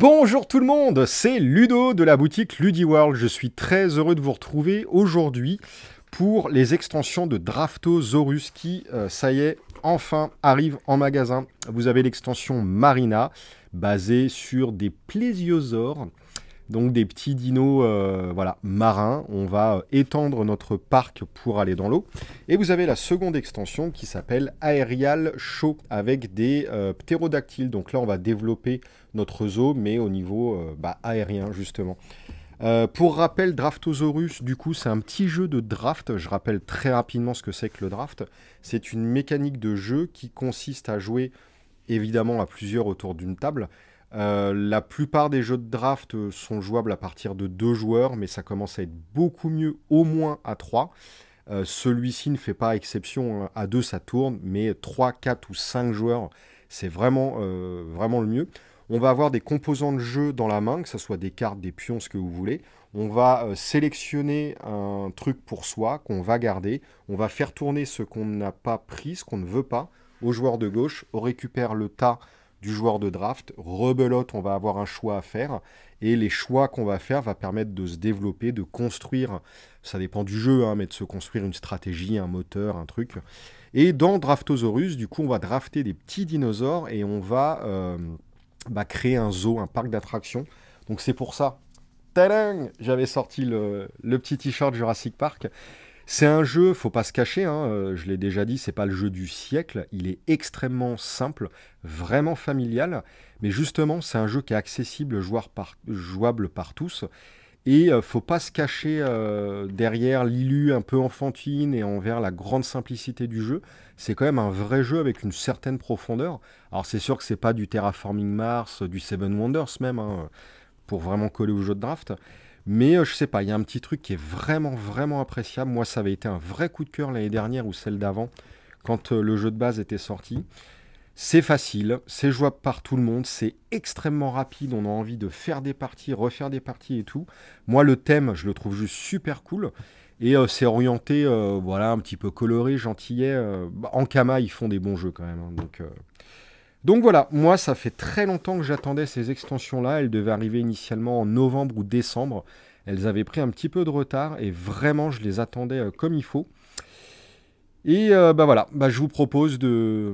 Bonjour tout le monde, c'est Ludo de la boutique World. Je suis très heureux de vous retrouver aujourd'hui pour les extensions de Draftosaurus qui, euh, ça y est, enfin arrive en magasin. Vous avez l'extension Marina basée sur des plésiosaures donc des petits dinos euh, voilà, marins. On va euh, étendre notre parc pour aller dans l'eau. Et vous avez la seconde extension qui s'appelle Aerial Show avec des euh, ptérodactyles. Donc là, on va développer notre zoo, mais au niveau bah, aérien, justement. pour rappel, Draftosaurus, du coup, c'est un petit jeu de draft. Je rappelle très rapidement ce que c'est que le draft. C'est une mécanique de jeu qui consiste à jouer évidemment à plusieurs autour d'une table, euh, la plupart des jeux de draft euh, sont jouables à partir de deux joueurs, mais ça commence à être beaucoup mieux au moins à 3. Euh, celui-ci ne fait pas exception, hein. à deux ça tourne, mais 3, 4 ou 5 joueurs, c'est vraiment, vraiment le mieux. On va avoir des composants de jeu dans la main, que ce soit des cartes, des pions, ce que vous voulez. On va sélectionner un truc pour soi qu'on va garder. On va faire tourner ce qu'on n'a pas pris, ce qu'on ne veut pas, au joueur de gauche. On récupère le tas du joueur de draft. Rebelote, on va avoir un choix à faire. Et les choix qu'on va faire va permettre de se développer, de construire, ça dépend du jeu, hein, mais de se construire une stratégie, un moteur, un truc. Et dans Draftosaurus, du coup, on va drafter des petits dinosaures et on va euh, bah, créer un zoo, un parc d'attractions. Donc c'est pour ça j'avais sorti le, le petit t-shirt Jurassic Park. C'est un jeu, faut pas se cacher, hein, euh, je l'ai déjà dit, c'est pas le jeu du siècle, il est extrêmement simple, vraiment familial, mais justement c'est un jeu qui est accessible, jouable par tous, et euh, faut pas se cacher euh, derrière l'ilu un peu enfantine et envers la grande simplicité du jeu. C'est quand même un vrai jeu avec une certaine profondeur. Alors c'est sûr que c'est pas du Terraforming Mars, du Seven Wonders même, hein, pour vraiment coller au jeu de draft. Mais euh, je sais pas, il y a un petit truc qui est vraiment, vraiment appréciable. Moi, ça avait été un vrai coup de cœur l'année dernière ou celle d'avant, quand euh, le jeu de base était sorti. C'est facile, c'est jouable par tout le monde, c'est extrêmement rapide, on a envie de faire des parties, refaire des parties et tout. Moi, le thème, je le trouve juste super cool. Et euh, c'est orienté, voilà, un petit peu coloré, gentillet. Bah, en Kama, ils font des bons jeux quand même. Hein, donc, donc voilà, moi ça fait très longtemps que j'attendais ces extensions-là. Elles devaient arriver initialement en novembre ou décembre. Elles avaient pris un petit peu de retard et vraiment je les attendais euh, comme il faut. Et ben voilà, bah, je vous propose de,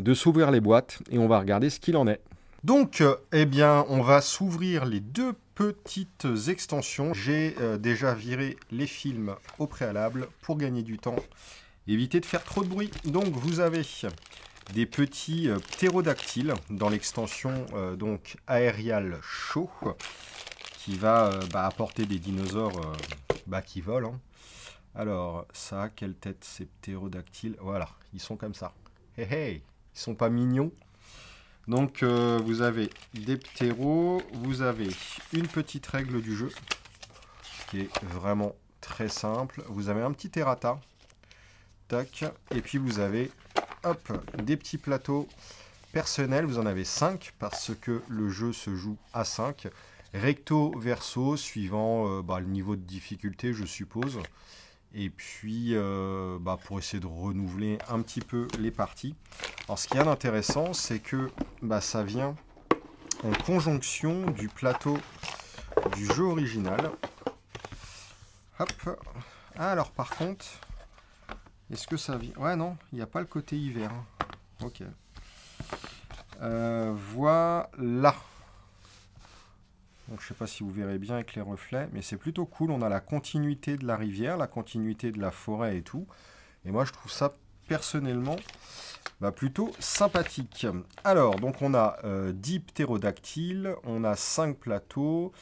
de s'ouvrir les boîtes et on va regarder ce qu'il en est. Donc, euh, eh bien, on va s'ouvrir les deux petites extensions. J'ai déjà viré les films au préalable pour gagner du temps, éviter de faire trop de bruit. Donc, vous avez des petits euh, ptérodactyles dans l'extension euh, donc Aerial Show qui va euh, bah, apporter des dinosaures bah, qui volent. Hein. Alors, ça, quelle tête ces ptérodactyles Voilà, ils sont comme ça. Hey, hey Ils sont pas mignons Donc, vous avez des ptéros, vous avez une petite règle du jeu, qui est vraiment très simple. Vous avez un petit errata, tac, et puis vous avez Hop, des petits plateaux personnels, vous en avez 5 parce que le jeu se joue à 5. Recto, verso, suivant euh, bah, le niveau de difficulté, je suppose. Et puis, euh, bah, pour essayer de renouveler un petit peu les parties. Alors, ce qui est intéressant, d'intéressant, c'est que bah, ça vient en conjonction du plateau du jeu original. Hop. Alors, par contre, est-ce que ça vient Ouais, non, il n'y a pas le côté hiver. Hein. Ok. Euh, voilà. Donc, je ne sais pas si vous verrez bien avec les reflets, mais c'est plutôt cool. On a la continuité de la rivière, la continuité de la forêt et tout. Et moi, je trouve ça personnellement bah, plutôt sympathique. Alors, donc on a euh, 10 ptérodactyles, on a 5 plateaux.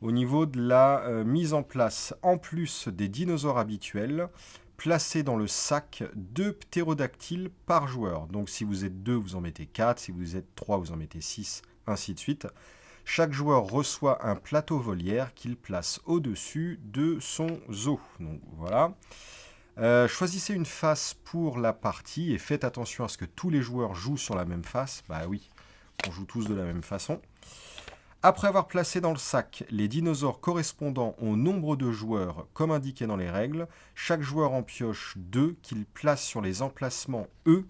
Au niveau de la euh, mise en place, en plus des dinosaures habituels, « Placez dans le sac deux ptérodactyles par joueur. Donc si vous êtes deux, vous en mettez quatre, si vous êtes trois, vous en mettez six, ainsi de suite. Chaque joueur reçoit un plateau volière qu'il place au-dessus de son zoo. Donc voilà. Euh, choisissez une face pour la partie et faites attention à ce que tous les joueurs jouent sur la même face. Bah oui, on joue tous de la même façon. Après avoir placé dans le sac les dinosaures correspondant au nombre de joueurs comme indiqué dans les règles, chaque joueur en pioche deux qu'il place sur les emplacements E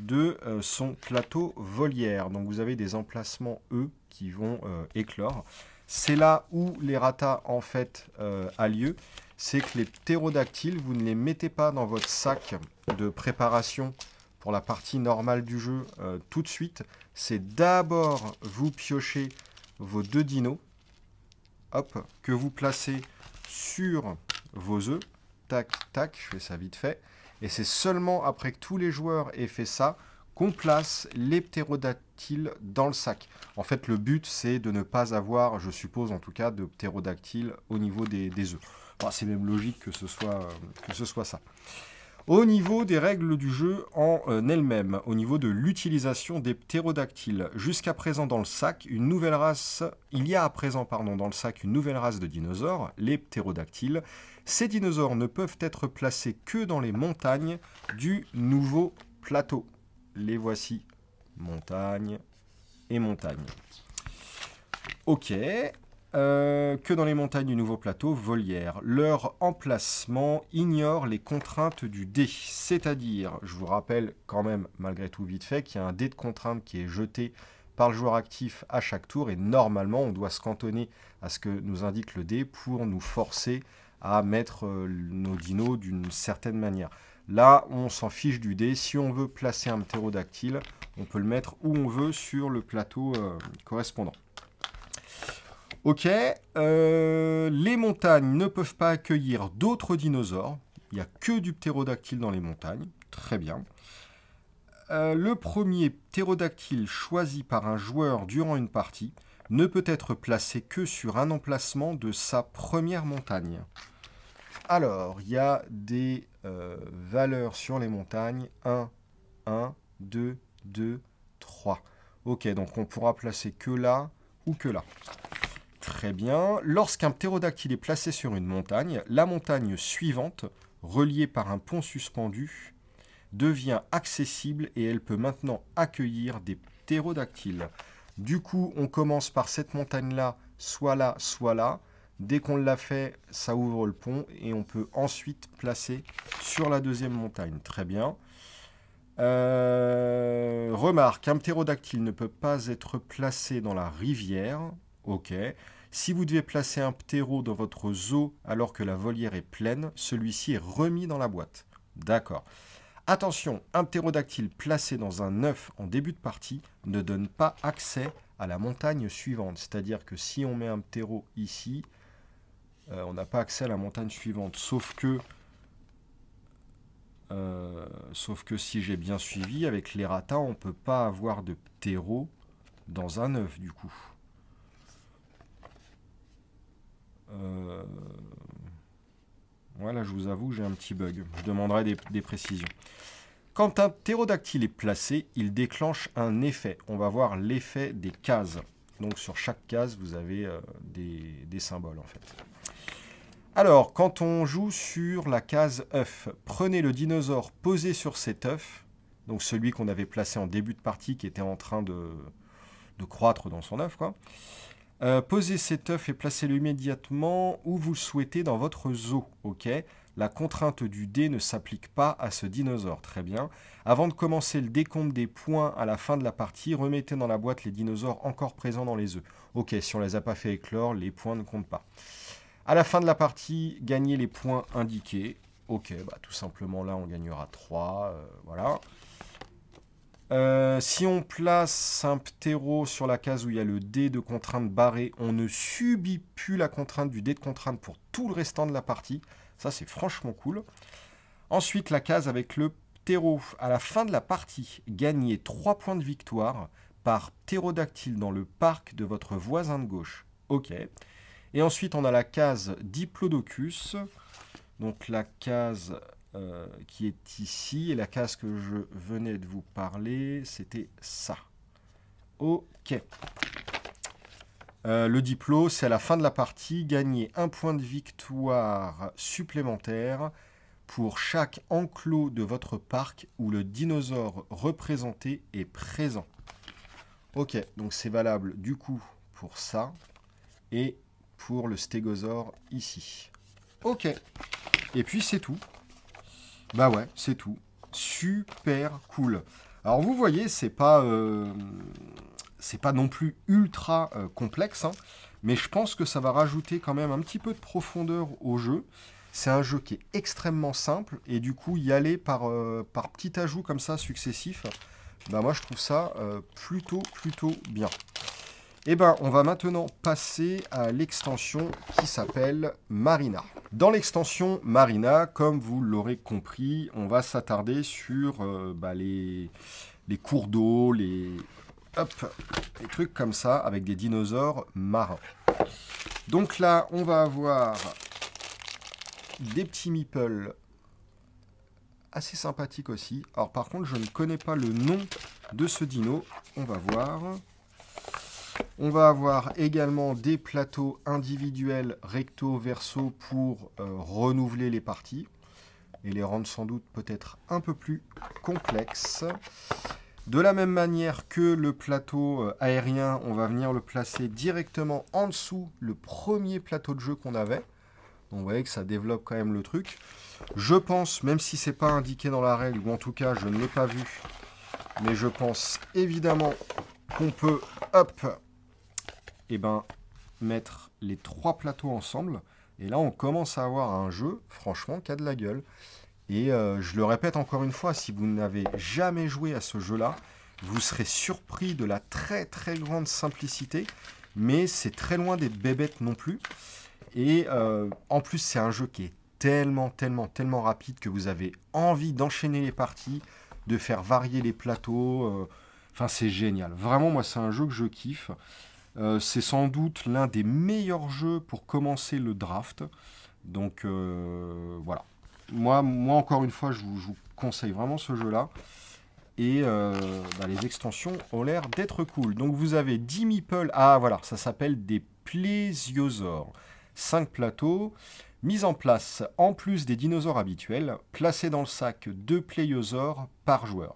de euh, son plateau volière. Donc vous avez des emplacements E qui vont euh, éclore. C'est là où les ratas en fait euh, a lieu. C'est que les ptérodactyles, vous ne les mettez pas dans votre sac de préparation pour la partie normale du jeu tout de suite. C'est d'abord vous piochez vos deux dinos, hop, que vous placez sur vos œufs. Tac, tac, je fais ça vite fait. Et c'est seulement après que tous les joueurs aient fait ça qu'on place les ptérodactyles dans le sac. En fait, le but, c'est de ne pas avoir, je suppose en tout cas, de ptérodactyles au niveau des, œufs. c'est même logique que ce soit, euh, que ce soit ça. Au niveau des règles du jeu en euh, elles-mêmes, au niveau de l'utilisation des ptérodactyles, jusqu'à présent dans le sac, une nouvelle race, il y a à présent pardon, dans le sac une nouvelle race de dinosaures, les ptérodactyles. Ces dinosaures ne peuvent être placés que dans les montagnes du nouveau plateau. Les voici, montagne et montagne. Ok, euh, que dans les montagnes du nouveau plateau volière. Leur emplacement ignore les contraintes du dé, c'est-à-dire, je vous rappelle quand même malgré tout vite fait qu'il y a un dé de contrainte qui est jeté par le joueur actif à chaque tour et normalement on doit se cantonner à ce que nous indique le dé pour nous forcer à mettre euh, nos dinos d'une certaine manière. Là, on s'en fiche du dé. Si on veut placer un ptérodactyle, on peut le mettre où on veut sur le plateau euh, correspondant. Ok, euh, les montagnes ne peuvent pas accueillir d'autres dinosaures. Il n'y a que du ptérodactyle dans les montagnes. Très bien. Euh, le premier ptérodactyle choisi par un joueur durant une partie ne peut être placé que sur un emplacement de sa première montagne. Alors, il y a des euh, valeurs sur les montagnes. 1, 1, 2, 2, 3. Ok, donc on pourra placer que là ou que là. Très bien. Lorsqu'un ptérodactyle est placé sur une montagne, la montagne suivante, reliée par un pont suspendu, devient accessible et elle peut maintenant accueillir des ptérodactyles. Du coup, on commence par cette montagne-là, soit là, soit là. Dès qu'on l'a fait, ça ouvre le pont et on peut ensuite placer sur la deuxième montagne. Très bien. Euh, remarque, un ptérodactyle ne peut pas être placé dans la rivière. OK. Si vous devez placer un ptéro dans votre zoo alors que la volière est pleine, celui-ci est remis dans la boîte. D'accord. Attention, un ptérodactyle placé dans un œuf en début de partie ne donne pas accès à la montagne suivante. C'est-à-dire que si on met un ptéro ici, euh, on n'a pas accès à la montagne suivante. Sauf que, euh, sauf que si j'ai bien suivi, avec les ratins, on ne peut pas avoir de ptéro dans un œuf du coup. Voilà, euh, je vous avoue, j'ai un petit bug. Je demanderai des, précisions. Quand un ptérodactyle est placé, il déclenche un effet. On va voir l'effet des cases. Donc sur chaque case, vous avez euh, des, symboles en fait. Alors, quand on joue sur la case œuf, prenez le dinosaure posé sur cet œuf, donc celui qu'on avait placé en début de partie qui était en train de, de croître dans son œuf, quoi. Euh, posez cet œuf et placez-le immédiatement où vous le souhaitez dans votre zoo. Ok. La contrainte du dé ne s'applique pas à ce dinosaure. Très bien. Avant de commencer le décompte des points à la fin de la partie, remettez dans la boîte les dinosaures encore présents dans les œufs. Ok, si on les a pas fait éclore, les points ne comptent pas. À la fin de la partie, gagnez les points indiqués. Ok, bah, tout simplement là, on gagnera 3. Euh, voilà. Euh, si on place un ptero sur la case où il y a le dé de contrainte barré, on ne subit plus la contrainte du dé de contrainte pour tout le restant de la partie. Ça, c'est franchement cool. Ensuite, la case avec le ptero. À la fin de la partie, gagnez 3 points de victoire par ptérodactyle dans le parc de votre voisin de gauche. OK. Et ensuite, on a la case Diplodocus. Donc la case euh, qui est ici. Et la case que je venais de vous parler, c'était ça. Ok. Euh, le diplôme, c'est à la fin de la partie. Gagner un point de victoire supplémentaire pour chaque enclos de votre parc où le dinosaure représenté est présent. Ok, donc c'est valable du coup pour ça et pour le stégosaure ici. Ok, et puis c'est tout. Bah ouais, c'est tout. Super cool. Alors vous voyez, c'est pas, euh, c'est pas non plus ultra euh, complexe, hein, mais je pense que ça va rajouter quand même un petit peu de profondeur au jeu. C'est un jeu qui est extrêmement simple et du coup y aller par, euh, par petits ajouts comme ça successif, bah moi je trouve ça plutôt plutôt bien. Et eh ben on va maintenant passer à l'extension qui s'appelle Marina. Dans l'extension Marina, comme vous l'aurez compris, on va s'attarder sur euh, bah, les, cours d'eau, les, les trucs comme ça avec des dinosaures marins. Donc là, on va avoir des petits meeples assez sympathiques aussi. Alors par contre, je ne connais pas le nom de ce dino. On va voir. On va avoir également des plateaux individuels recto-verso pour euh, renouveler les parties et les rendre sans doute peut-être un peu plus complexes. De la même manière que le plateau euh, aérien, on va venir le placer directement en dessous le premier plateau de jeu qu'on avait. Donc vous voyez que ça développe quand même le truc. Je pense, même si ce c'est pas indiqué dans la règle, ou en tout cas je ne l'ai pas vu, mais je pense évidemment qu'on peut, hop, eh ben, mettre les trois plateaux ensemble. Et là, on commence à avoir un jeu, franchement, qui a de la gueule. Et euh, je le répète encore une fois, si vous n'avez jamais joué à ce jeu-là, vous serez surpris de la très très grande simplicité, mais c'est très loin des bébêtes non plus. Et euh, en plus, c'est un jeu qui est tellement, tellement, tellement rapide que vous avez envie d'enchaîner les parties, de faire varier les plateaux. Euh. Enfin, c'est génial. Vraiment, moi, c'est un jeu que je kiffe. Euh, c'est sans doute l'un des meilleurs jeux pour commencer le draft. Donc euh, voilà. Moi, moi, encore une fois, je vous, conseille vraiment ce jeu-là. Et euh, bah, les extensions ont l'air d'être cool. Donc vous avez 10 meeples. Ah voilà, ça s'appelle des plésiosaures. 5 plateaux. mis en place, en plus des dinosaures habituels, placés dans le sac de pléiosaures par joueur.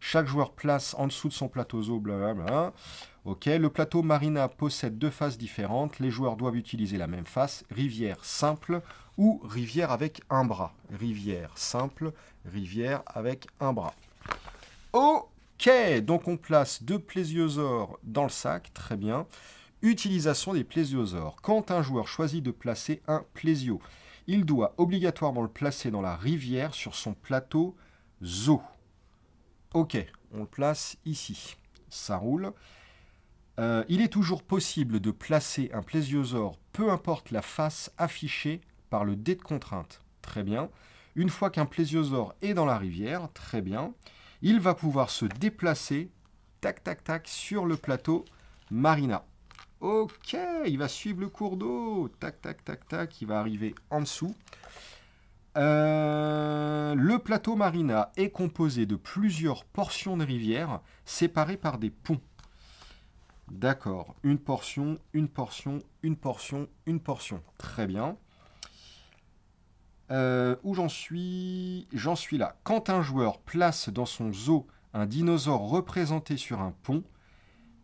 Chaque joueur place en dessous de son plateau zoo, blablabla. Ok, le plateau Marina possède deux faces différentes. Les joueurs doivent utiliser la même face, rivière simple ou rivière avec un bras. Rivière simple, rivière avec un bras. Ok, donc on place deux plésiosaures dans le sac, très bien. Utilisation des plésiosaures. Quand un joueur choisit de placer un plésio, il doit obligatoirement le placer dans la rivière sur son plateau zoo. Ok, on le place ici. Ça roule. Euh, il est toujours possible de placer un plésiosaure, peu importe la face affichée par le dé de contrainte. Très bien. Une fois qu'un plésiosaure est dans la rivière, très bien, il va pouvoir se déplacer, tac tac tac, sur le plateau Marina. Ok, il va suivre le cours d'eau, tac tac tac tac, il va arriver en dessous. Euh, le plateau marina est composé de plusieurs portions de rivière séparées par des ponts. D'accord, une portion, une portion, une portion, une portion. Très bien. Euh, où j'en suis J'en suis là. Quand un joueur place dans son zoo un dinosaure représenté sur un pont,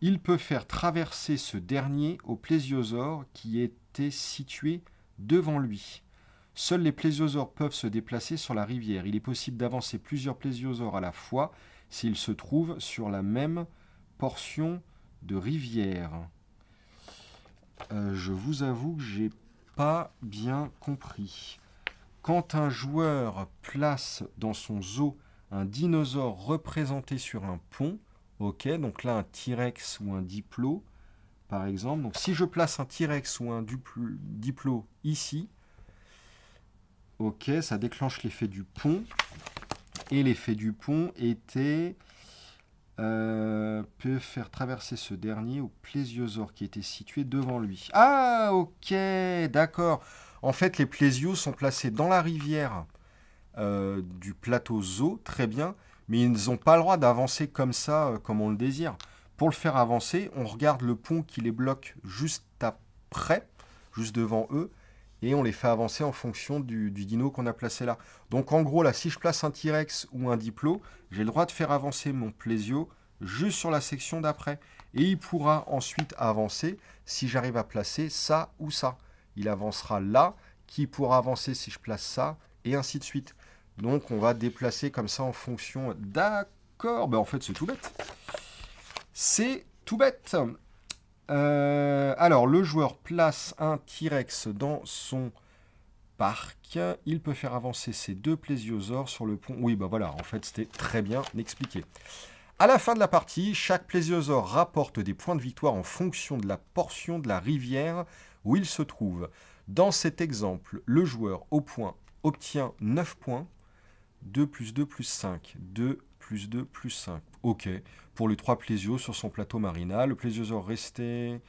il peut faire traverser ce dernier au plésiosaure qui était situé devant lui. Seuls les plésiosaures peuvent se déplacer sur la rivière. Il est possible d'avancer plusieurs plésiosaures à la fois s'ils se trouvent sur la même portion de rivière. Euh, je vous avoue que j'ai pas bien compris. Quand un joueur place dans son zoo un dinosaure représenté sur un pont, ok, donc là un T-Rex ou un Diplo, par exemple. Donc si je place un T-Rex ou un Diplo ici, Ok, ça déclenche l'effet du pont. Et l'effet du pont était... Euh, peut faire traverser ce dernier au plésiosaure qui était situé devant lui. Ah, ok, d'accord. En fait, les plésios sont placés dans la rivière euh, du plateau zoo, très bien, mais ils n'ont pas le droit d'avancer comme ça, euh, comme on le désire. Pour le faire avancer, on regarde le pont qui les bloque juste après, juste devant eux, et on les fait avancer en fonction du, dino qu'on a placé là. Donc en gros, là, si je place un T-Rex ou un Diplo, j'ai le droit de faire avancer mon Plésio juste sur la section d'après. Et il pourra ensuite avancer si j'arrive à placer ça ou ça. Il avancera là, qui pourra avancer si je place ça, et ainsi de suite. Donc on va déplacer comme ça en fonction... D'accord, ben en fait c'est tout bête. C'est tout bête. Euh, alors, le joueur place un T-Rex dans son parc. Il peut faire avancer ses deux plésiosaures sur le pont. Oui, bah voilà, en fait, c'était très bien expliqué. À la fin de la partie, chaque plésiosaure rapporte des points de victoire en fonction de la portion de la rivière où il se trouve. Dans cet exemple, le joueur au point obtient 9 points. 2 plus 2 plus 5. 2 plus 2 plus 5. OK pour les trois plésios sur son plateau Marina. Le plésiosaure resté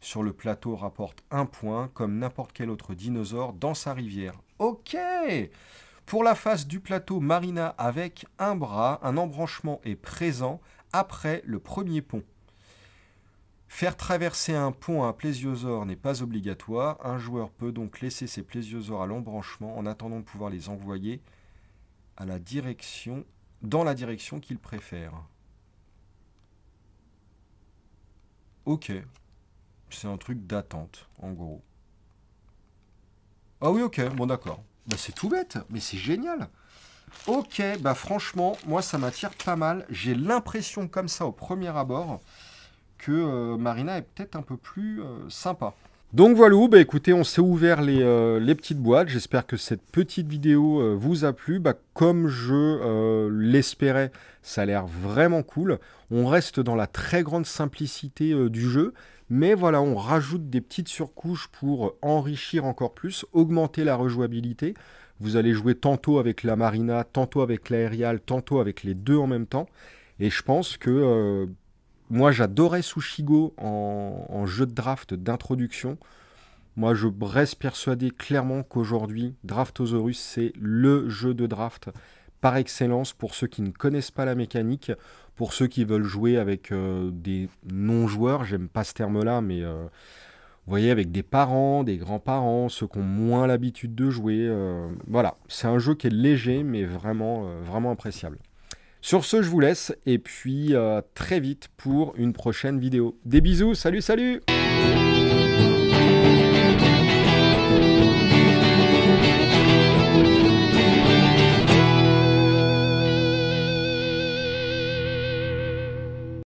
sur le plateau rapporte un point, comme n'importe quel autre dinosaure dans sa rivière. OK Pour la face du plateau Marina avec un bras, un embranchement est présent après le premier pont. Faire traverser un pont à un plésiosaure n'est pas obligatoire. Un joueur peut donc laisser ses plésiosaures à l'embranchement en attendant de pouvoir les envoyer à la direction, dans la direction qu'il préfère. Ok. C'est un truc d'attente, en gros. Ah oui, ok, bon d'accord. Bah, c'est tout bête, mais c'est génial. Ok, bah franchement, moi ça m'attire pas mal. J'ai l'impression comme ça au premier abord que euh, Marina est peut-être un peu plus euh, sympa. Donc voilà, bah écoutez, on s'est ouvert les, euh, petites boîtes. J'espère que cette petite vidéo euh, vous a plu. Bah, comme je euh, l'espérais, ça a l'air vraiment cool. On reste dans la très grande simplicité du jeu, mais voilà, on rajoute des petites surcouches pour enrichir encore plus, augmenter la rejouabilité. Vous allez jouer tantôt avec la marina, tantôt avec l'aérial, tantôt avec les deux en même temps. Et je pense que moi, j'adorais Sushigo en, en, jeu de draft d'introduction. Moi, je reste persuadé clairement qu'aujourd'hui, Draftosaurus, c'est le jeu de draft par excellence pour ceux qui ne connaissent pas la mécanique, pour ceux qui veulent jouer avec euh, des non-joueurs, j'aime pas ce terme-là, mais euh, vous voyez, avec des parents, des grands-parents, ceux qui ont moins l'habitude de jouer. Euh, voilà, c'est un jeu qui est léger, mais vraiment, vraiment appréciable. Sur ce, je vous laisse et puis euh, très vite pour une prochaine vidéo. Des bisous, salut, salut